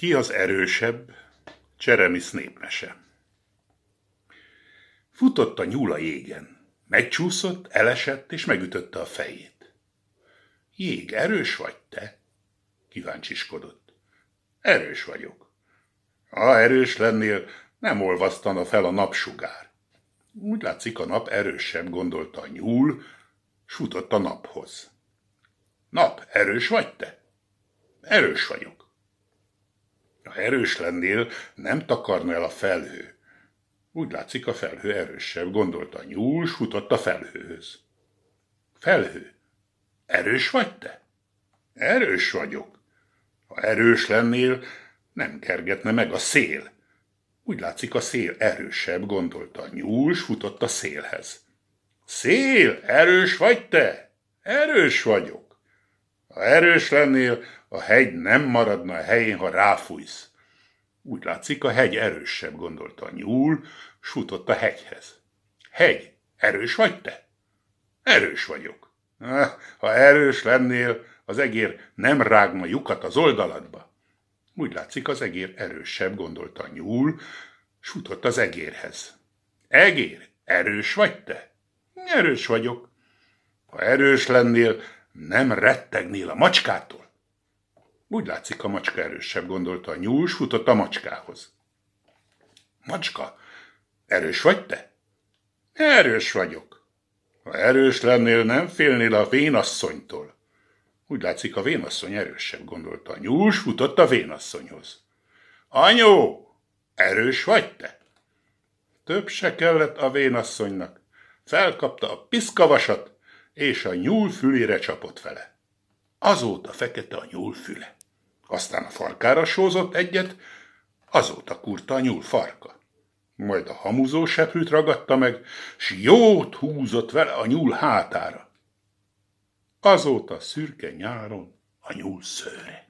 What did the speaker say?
Ki az erősebb? Cseremis népmese. Futott a nyúl a jégen. Megcsúszott, elesett, és megütötte a fejét. Jég, erős vagy te? Kíváncsiskodott. Erős vagyok. Ha erős lennél, nem olvasztana fel a napsugár. Úgy látszik, a nap erősebb, gondolta a nyúl, s futott a naphoz. Nap, erős vagy te? Erős vagyok. Ha erős lennél, nem takarna el a felhő. Úgy látszik, a felhő erősebb, gondolta a nyúl, s futott a felhőhöz. Felhő, erős vagy te? Erős vagyok. Ha erős lennél, nem kergetne meg a szél. Úgy látszik, a szél erősebb, gondolta a nyúl, s futott a szélhez. Szél, erős vagy te? Erős vagyok. Ha erős lennél, a hegy nem maradna a helyén, ha ráfújsz. Úgy látszik, a hegy erősebb, gondolta a nyúl, futott a hegyhez. Hegy, erős vagy te? Erős vagyok. Ah, ha erős lennél, az egér nem rágna lyukat az oldaladba. Úgy látszik, az egér erősebb, gondolta a nyúl, futott az egérhez. Egér, erős vagy te? Erős vagyok. Ha erős lennél, nem rettegnél a macskától? Úgy látszik, a macska erősebb, gondolta a nyúl, futott a macskához. Macska, erős vagy te? Erős vagyok. Ha erős lennél, nem félnél a vénasszonytól. Úgy látszik, a vénasszony erősebb, gondolta a nyúl, futott a vénasszonyhoz. Anyó, erős vagy te? Több se kellett a vénasszonynak. Felkapta a piszkavasat, és a nyúl fülére csapott vele. Azóta fekete a nyúl füle. Aztán a farkára sózott egyet, azóta kurta a nyúl farka. Majd a hamuzó seprűt ragadta meg, s jót húzott vele a nyúl hátára. Azóta szürke nyáron a nyúl szőre.